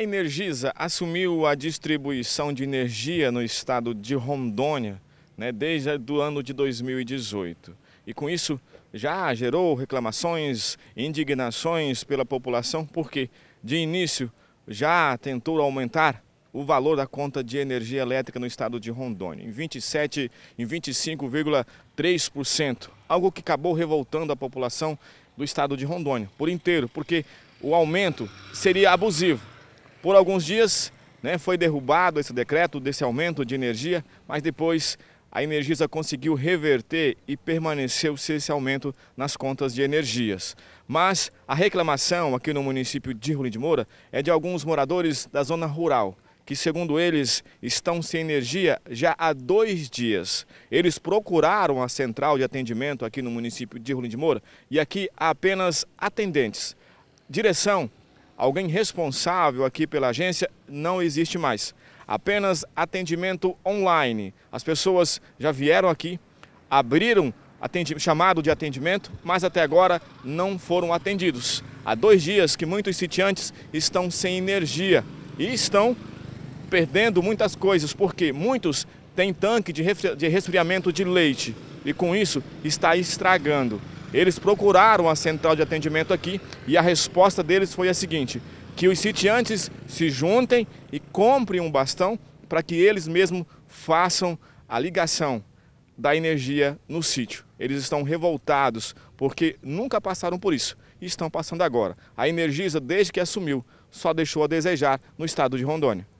A Energisa assumiu a distribuição de energia no estado de Rondônia né, desde o ano de 2018. E com isso já gerou reclamações, indignações pela população, porque de início já tentou aumentar o valor da conta de energia elétrica no estado de Rondônia, em 27, em 25,3%, algo que acabou revoltando a população do estado de Rondônia por inteiro, porque o aumento seria abusivo por alguns dias né, foi derrubado esse decreto desse aumento de energia, mas depois a Energisa conseguiu reverter e permaneceu-se esse aumento nas contas de energias. Mas a reclamação aqui no município de Rolim de Moura é de alguns moradores da zona rural, que segundo eles estão sem energia já há dois dias. Eles procuraram a central de atendimento aqui no município de Rolim de Moura e aqui há apenas atendentes. Direção alguém responsável aqui pela agência não existe mais. Apenas atendimento online. As pessoas já vieram aqui, abriram chamado de atendimento, mas até agora não foram atendidos. Há dois dias que muitos sitiantes estão sem energia e estão perdendo muitas coisas, porque muitos têm tanque de resfriamento de leite e com isso está estragando. Eles procuraram a central de atendimento aqui e a resposta deles foi a seguinte: que os sitiantes se juntem e comprem um bastão para que eles mesmos façam a ligação da energia no sítio. Eles estão revoltados porque nunca passaram por isso e estão passando agora. A Energisa, desde que assumiu, só deixou a desejar no estado de Rondônia.